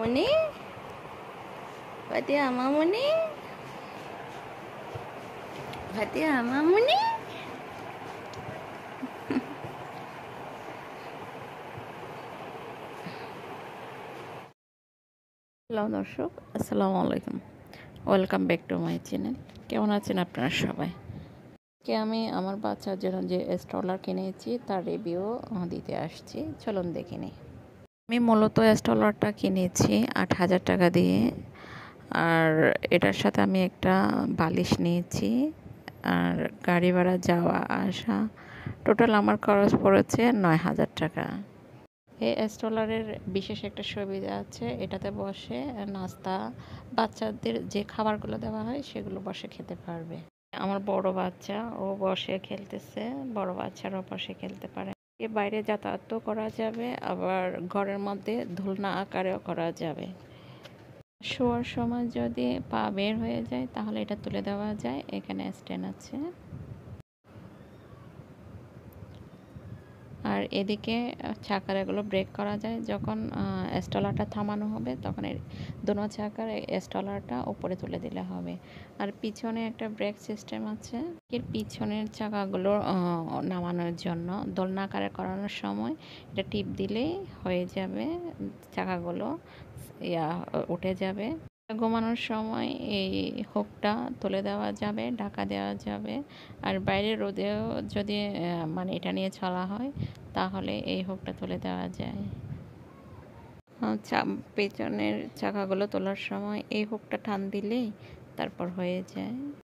মনে ভাতে আমা মনে ভাতে আমা মনে হ্যালো দর্শক আসসালামু আলাইকুম welcome back to my channel কেমন আছেন আপনারা সবাই কে আমি আমার বাচ্চার জন্য যে স্ট্রলার কিনেছি তার রিভিউ দিতে আসছি চলুন দেখে নিই আমি মূলত স্টলারটা কিনেছি আট হাজার টাকা দিয়ে আর এটার সাথে আমি একটা বালিশ নিয়েছি আর গাড়ি ভাড়া যাওয়া আসা টোটাল আমার খরচ পড়েছে নয় হাজার টাকা এই স্টলারের বিশেষ একটা সুবিধা আছে এটাতে বসে নাস্তা বাচ্চাদের যে খাবারগুলো দেওয়া হয় সেগুলো বসে খেতে পারবে আমার বড় বাচ্চা ও বসে খেলতেছে বড় বাচ্চারাও বসে খেলতে পারে এ বাইরে যাতায়াতও করা যাবে আবার ঘরের মধ্যে ধুলনা আকারেও করা যাবে শোয়ার সময় যদি পা বের হয়ে যায় তাহলে এটা তুলে দেওয়া যায় এখানে স্ট্যান্ড আছে এদিকে চাকার এগুলো ব্রেক করা যায় যখন স্টলারটা থামানো হবে তখন এর দোনো চাকার স্টলারটা উপরে তুলে দিলে হবে আর পিছনে একটা ব্রেক সিস্টেম আছে এর পিছনের চাকাগুলো নামানোর জন্য দোলনাকারে করানোর সময় এটা টিপ দিলেই হয়ে যাবে চাকাগুলো ইয়া উঠে যাবে ঘুমানোর সময় এই হোকটা তুলে দেওয়া যাবে ঢাকা দেওয়া যাবে আর বাইরে রোদেও যদি মানে এটা নিয়ে চলা হয় তাহলে এই হোকটা তুলে দেওয়া যায় আচ্ছা, পেছনের চাকাগুলো তোলার সময় এই হোকটা টান দিলেই তারপর হয়ে যায়